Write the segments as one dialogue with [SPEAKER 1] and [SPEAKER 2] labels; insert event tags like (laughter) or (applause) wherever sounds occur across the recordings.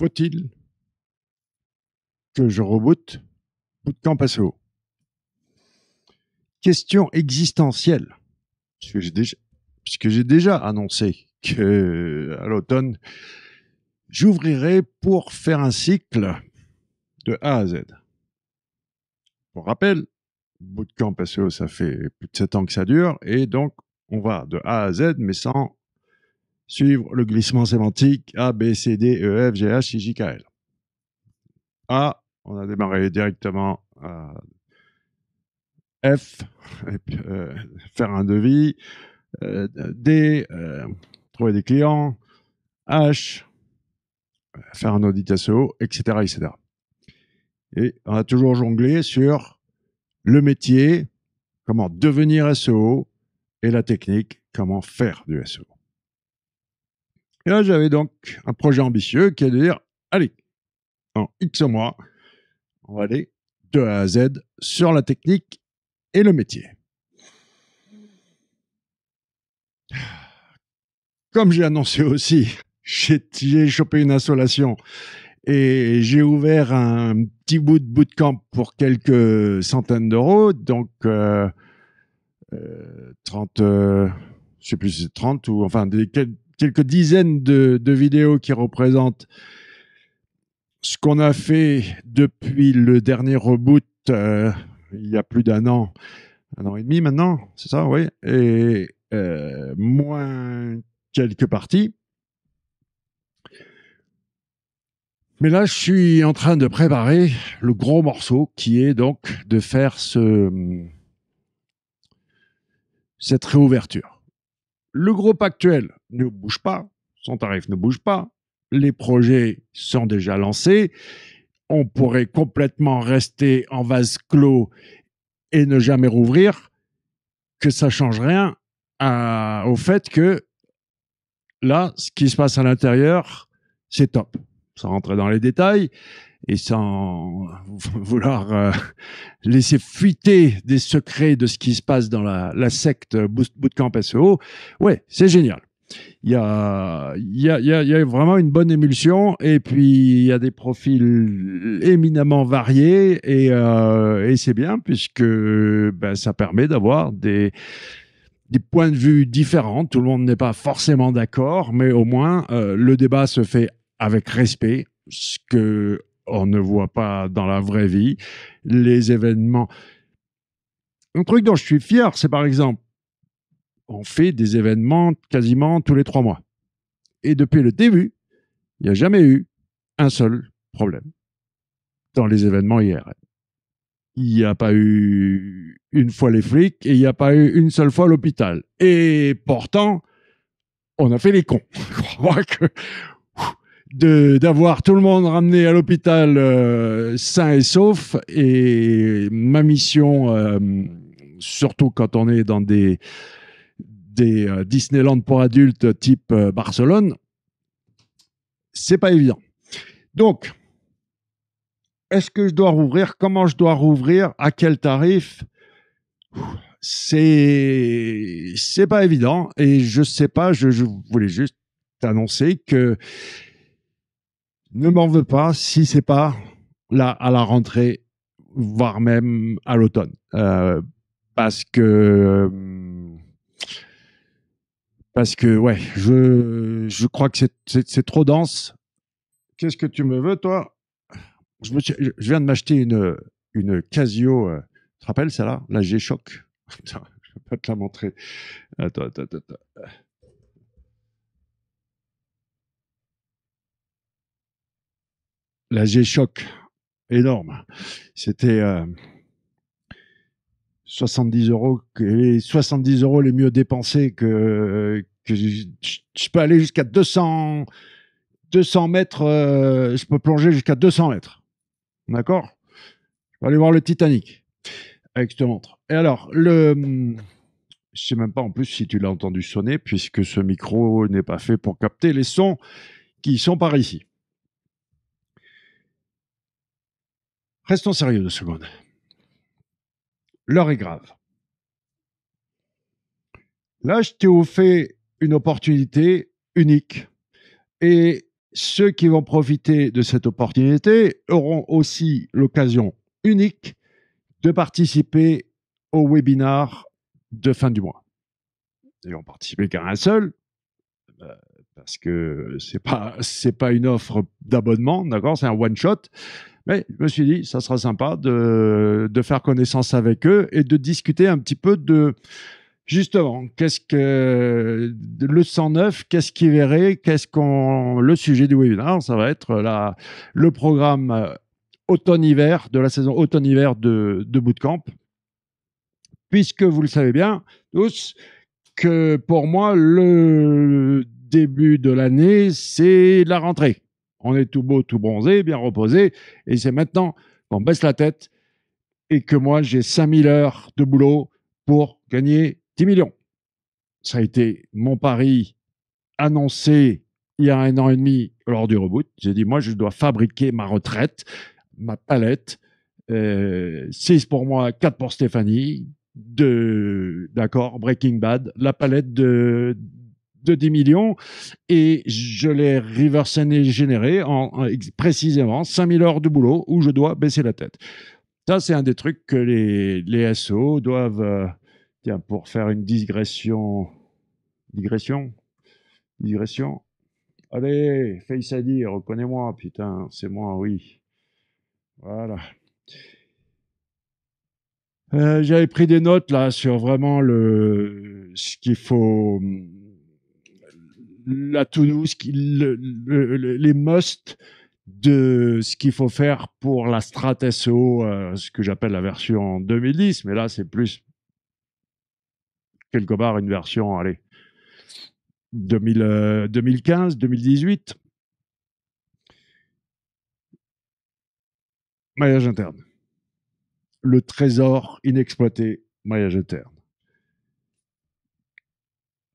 [SPEAKER 1] Faut-il que je reboote Bootcamp SEO Question existentielle, puisque j'ai déjà, déjà annoncé que à l'automne, j'ouvrirai pour faire un cycle de A à Z. Pour rappel, Bootcamp SEO, ça fait plus de 7 ans que ça dure, et donc on va de A à Z, mais sans suivre le glissement sémantique A, B, C, D, E, F, G, H, I, J, K, L. A, on a démarré directement F, euh, faire un devis. Euh, D, euh, trouver des clients. H, faire un audit SEO, etc., etc. Et on a toujours jonglé sur le métier, comment devenir SEO, et la technique, comment faire du SEO. Et là, j'avais donc un projet ambitieux qui est de dire, allez, en X mois, on va aller de A à Z sur la technique et le métier. Comme j'ai annoncé aussi, (laughs) j'ai chopé une insolation et j'ai ouvert un petit bout de bootcamp pour quelques centaines d'euros, donc 30, euh, je euh, euh, je sais plus si c'est 30 ou enfin des, quelques dizaines de, vidéos qui représentent ce qu'on a fait depuis le dernier reboot euh, il y a plus d'un an, un an et demi maintenant, c'est ça, oui, et euh, moins quelques parties. Mais là, je suis en train de préparer le gros morceau qui est donc de faire ce, cette réouverture. Le groupe actuel ne bouge pas, son tarif ne bouge pas, les projets sont déjà lancés, on pourrait complètement rester en vase clos et ne jamais rouvrir, que ça change rien au fait que là, ce qui se passe à l'intérieur, c'est top sans rentrer dans les détails et sans (laughs) vouloir euh, laisser fuiter des secrets de ce qui se passe dans la, secte Bootcamp SEO, ouais, c'est génial. Il y, a, a, vraiment une bonne émulsion et puis il y a des profils éminemment variés et, euh, c'est bien puisque ben, ça permet d'avoir des, points de vue différents. Tout le monde n'est pas forcément d'accord, mais au moins euh, le débat se fait avec respect, ce que on ne voit pas dans la vraie vie, les événements. Un truc dont je suis fier, c'est par exemple, on fait des événements quasiment tous les trois mois. Et depuis le début, il n'y a jamais eu un seul problème dans les événements IRM. Il n'y a pas eu une fois les flics et il n'y a pas eu une seule fois l'hôpital. Et pourtant, on a fait les cons. Je (laughs) crois que d'avoir tout le monde ramené à l'hôpital euh, sain et sauf. Et ma mission, euh, surtout quand on est dans des, des euh, Disneyland pour adultes type Barcelone, c'est pas évident. Donc, est-ce que je dois rouvrir Comment je dois rouvrir À quel tarif C'est c'est pas évident et je sais pas. Je, je voulais juste annoncer que ne m'en veux pas si c'est pas là à la rentrée, voire même à l'automne, euh, parce que euh, parce que ouais, je, je crois que c'est trop dense. Qu'est-ce que tu me veux, toi je, viens de m'acheter une une Casio. Euh, tu te rappelles celle-là La g choc. (laughs) je vais pas te la montrer. Attends, attends, attends. la G-Shock, énorme. C'était 70 euh, euros, les 70 euros les mieux dépensés que, je, peux aller jusqu'à 200, 200 mètres, euh, je peux plonger jusqu'à 200 mètres. D'accord Je vais aller voir le Titanic avec cette montre. Et alors, le. Je sais même pas en plus si tu l'as entendu sonner, puisque ce micro n'est pas fait pour capter les sons qui sont par ici. Restons sérieux deux secondes. L'heure est grave. Là, je t'ai offert une opportunité unique. Et ceux qui vont profiter de cette opportunité auront aussi l'occasion unique de participer au webinar de fin du mois. Ils vont participer qu'à un seul. Bah, parce que euh, c'est pas c'est pas une offre d'abonnement, d'accord, c'est un one shot. Mais je me suis dit, ça sera sympa de, de faire connaissance avec eux et de discuter un petit peu de justement qu'est-ce que le 109, qu'est-ce qu'ils verraient qu'est-ce qu'on le sujet du webinaire, ça va être la, le programme euh, automne-hiver de la saison automne-hiver de, de Bootcamp. Puisque vous le savez bien tous, que pour moi, le début de l'année, c'est la rentrée. On est tout beau, tout bronzé, bien reposé, et c'est maintenant qu'on baisse la tête et que moi j'ai 5000 heures de boulot pour gagner 10 millions. Ça a été mon pari annoncé il y a un an et demi lors du reboot. J'ai dit, moi, je dois fabriquer ma retraite, ma palette. 6 euh, pour moi, 4 pour Stéphanie. d'accord, Breaking Bad, la palette de, de 10 millions et je l'ai reverse généré en, précisément 5000 heures de boulot où je dois baisser la tête. Ça, c'est un des trucs que les, les doivent. Euh, tiens, pour faire une digression. Digression Digression Allez, Face ID, reconnais-moi, putain, c'est moi, oui. Voilà. Euh, j'avais pris des notes là sur vraiment le ce qu'il faut la to les must de ce qu'il faut faire pour la strat SEO, euh, ce que j'appelle la version 2010, mais là c'est plus quelque part une version, allez, 2015, 2018. Euh, maillage interne. Le trésor inexploité, maillage interne.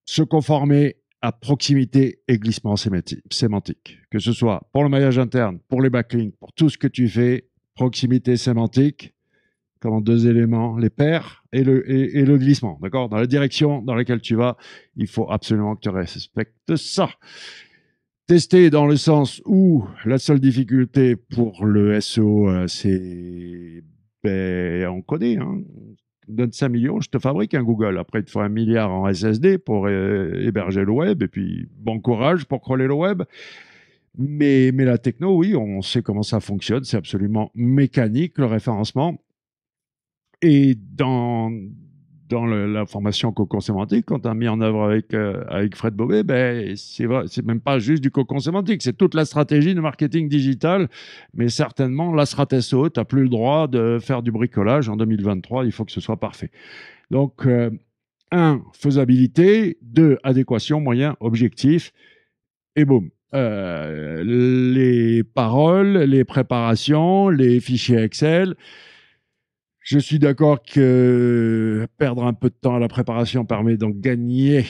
[SPEAKER 1] Se conformer proximité et glissement sémantique. Que ce soit pour le maillage interne, pour les backlinks, pour tout ce que tu fais, proximité sémantique, comme deux éléments, les paires et le, et, le glissement. D'accord Dans la direction dans laquelle tu vas, il faut absolument que tu respectes ça. Tester dans le sens où la seule difficulté pour le SEO, euh, c'est ben, on connaît, hein, donne 5 millions, je te fabrique un Google. Après, il te faut un milliard en SSD pour euh, héberger le web, et puis bon courage pour crawler le web. Mais, mais la techno, oui, on sait comment ça fonctionne, c'est absolument mécanique, le référencement. Et dans, dans la formation cocon sémantique qu'on a mis en œuvre avec, euh, Fred Bobet, ben, c'est, même pas juste du cocon sémantique, c'est toute la stratégie de marketing digital, mais certainement la stratégie tu n'as plus le droit de faire du bricolage en 2023, il faut que ce soit parfait. Donc, euh, un, faisabilité, deux, adéquation, moyen, objectif, et boum. Euh, les paroles, les préparations, les fichiers Excel, je suis d'accord que perdre un peu de temps à la préparation permet de gagner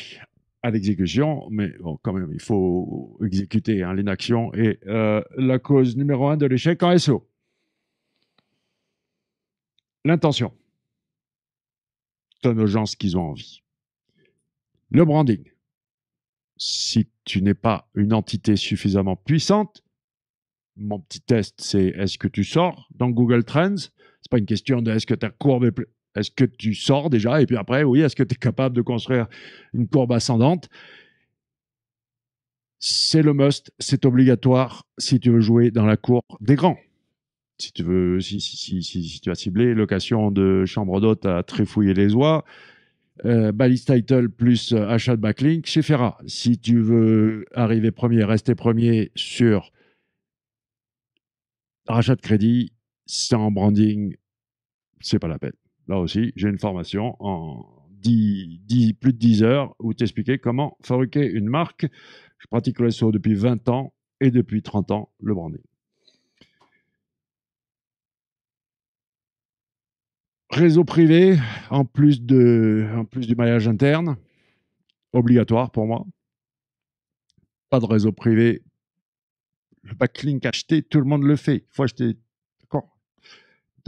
[SPEAKER 1] à l'exécution, mais bon, quand même, il faut exécuter hein, l'inaction et euh, la cause numéro un de l'échec en SO. L'intention. Donne aux gens ce qu'ils ont envie. Le branding. Si tu n'es pas une entité suffisamment puissante, mon petit test, c'est est-ce que tu sors dans Google Trends c'est pas une question de est-ce que ta courbe est est-ce que tu sors déjà Et puis après, oui, est-ce que tu es capable de construire une courbe ascendante C'est le must, c'est obligatoire si tu veux jouer dans la cour des grands. Si tu veux, si, si, si, si tu as ciblé location de chambre d'hôte à tréfouiller les oies, euh, balise title plus euh, achat de backlink chez Ferra. Si tu veux arriver premier, rester premier sur achat de crédit, si en branding, c'est pas la peine. Là aussi, j'ai une formation en 10, 10, plus de 10 heures où t'expliquer comment fabriquer une marque. Je pratique le SEO depuis 20 ans et depuis 30 ans, le branding. Réseau privé, en plus, de, en plus du maillage interne, obligatoire pour moi. Pas de réseau privé. Le backlink acheté, tout le monde le fait. Il faut acheter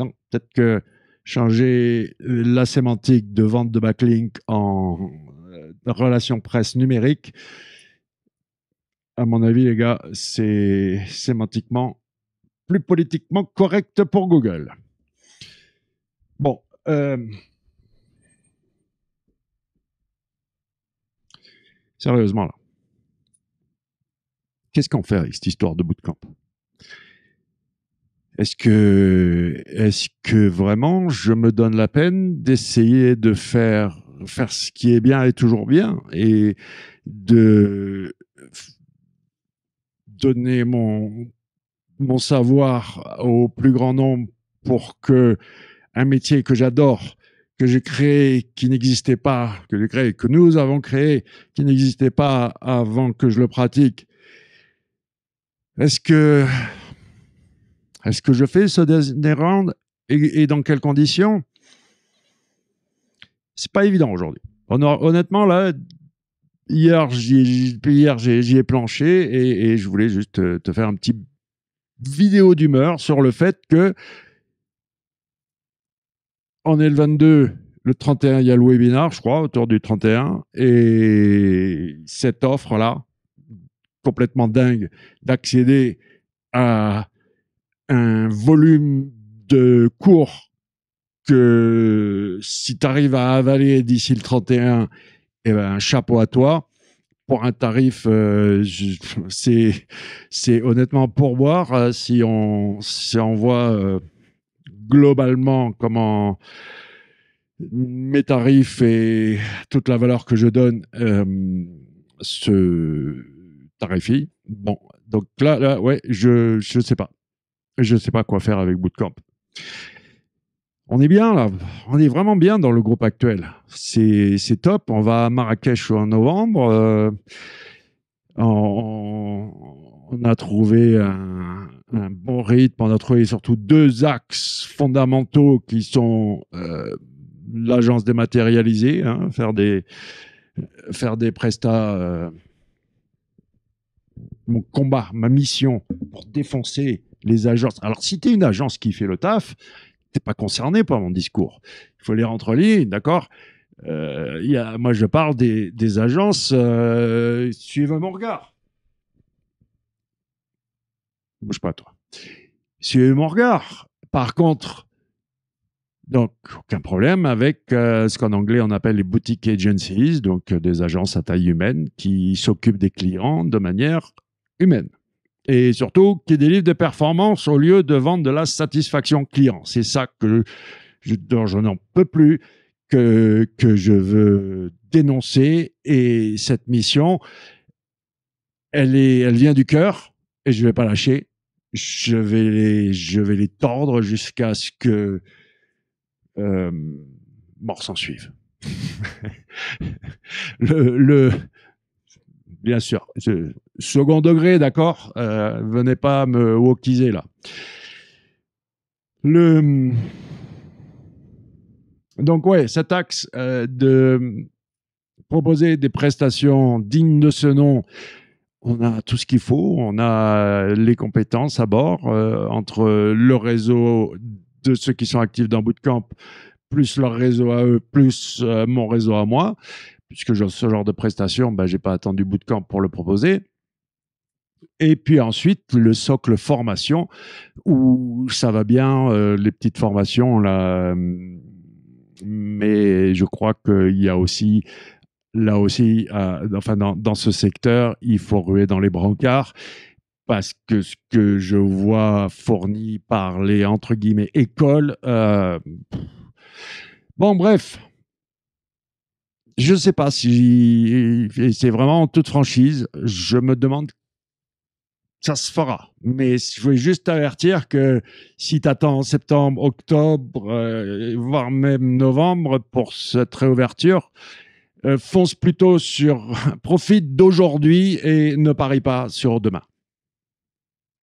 [SPEAKER 1] peut-être que changer euh, la sémantique de vente de backlink en euh, relation presse numérique, à mon avis, les gars, c'est sémantiquement plus politiquement correct pour Google. Bon. Euh, sérieusement, là. Qu'est-ce qu'on fait avec cette histoire de bootcamp est-ce que, est-ce que vraiment je me donne la peine d'essayer de faire, faire ce qui est bien et toujours bien et de donner mon, mon savoir au plus grand nombre pour que un métier que j'adore, que j'ai créé, qui n'existait pas, que j'ai créé, que nous avons créé, qui n'existait pas avant que je le pratique. Est-ce que est-ce que je fais ce dernier round et, dans quelles conditions C'est pas évident aujourd'hui. Honnêtement, là, hier, j'y ai, planché et, je voulais juste te, faire un petit vidéo d'humeur sur le fait que on est le 22, le 31, il y a le webinar, je crois, autour du 31. Et cette offre-là, complètement dingue, d'accéder à un volume de cours que si tu arrives à avaler d'ici le 31, eh ben, un chapeau à toi. Pour un tarif, euh, c'est, c'est honnêtement pour boire. Euh, si on, si on voit euh, globalement comment mes tarifs et toute la valeur que je donne se tarifient. Bon, donc là, là ouais, je ne sais pas je ne sais pas quoi faire avec Bootcamp. On est bien là, on est vraiment bien dans le groupe actuel. C'est top. On va à Marrakech en novembre. Euh, on, a trouvé un, bon rythme. On a trouvé surtout deux axes fondamentaux qui sont euh, l'agence dématérialisée, hein, faire des faire des prestats. Euh, mon combat, ma mission pour défoncer les agences. Alors, si tu es une agence qui fait le taf, tu n'es pas concerné par mon discours. Il faut les rentrer ligne, d'accord euh, Moi, je parle des, agences. Euh, suivez mon regard. Bouge pas, toi. Suivez mon regard. Par contre, donc, aucun problème avec euh, ce qu'en anglais on appelle les boutique agencies, donc euh, des agences à taille humaine qui s'occupent des clients de manière humaine et surtout qui délivre des performances au lieu de vendre de la satisfaction client. C'est ça que je, je n'en peux plus, que, que je veux dénoncer. Et cette mission, elle, est, elle vient du cœur et je ne vais pas lâcher. Je vais les, je vais les tordre jusqu'à ce que euh, mort s'en suive. (laughs) le, bien sûr, je, second degré, d'accord euh, Venez pas me wokiser là. Le... Donc ouais, cet axe euh, de proposer des prestations dignes de ce nom, on a tout ce qu'il faut, on a les compétences à bord euh, entre le réseau de ceux qui sont actifs dans Bootcamp, plus leur réseau à eux, plus mon réseau à moi puisque ce genre de prestation, ben, j'ai pas attendu Bootcamp pour le proposer. Et puis ensuite, le socle formation, où ça va bien, euh, les petites formations, là, euh, mais je crois qu'il y a aussi, là aussi, euh, enfin, dans, dans, ce secteur, il faut ruer dans les brancards, parce que ce que je vois fourni par les, entre guillemets, écoles, bon, bref, je ne sais pas si, c'est vraiment toute franchise, je me demande ça se fera. Mais je voulais juste avertir que si tu attends septembre, octobre, euh, voire même novembre pour cette réouverture, euh, fonce plutôt sur, (laughs) profite d'aujourd'hui et ne parie pas sur demain.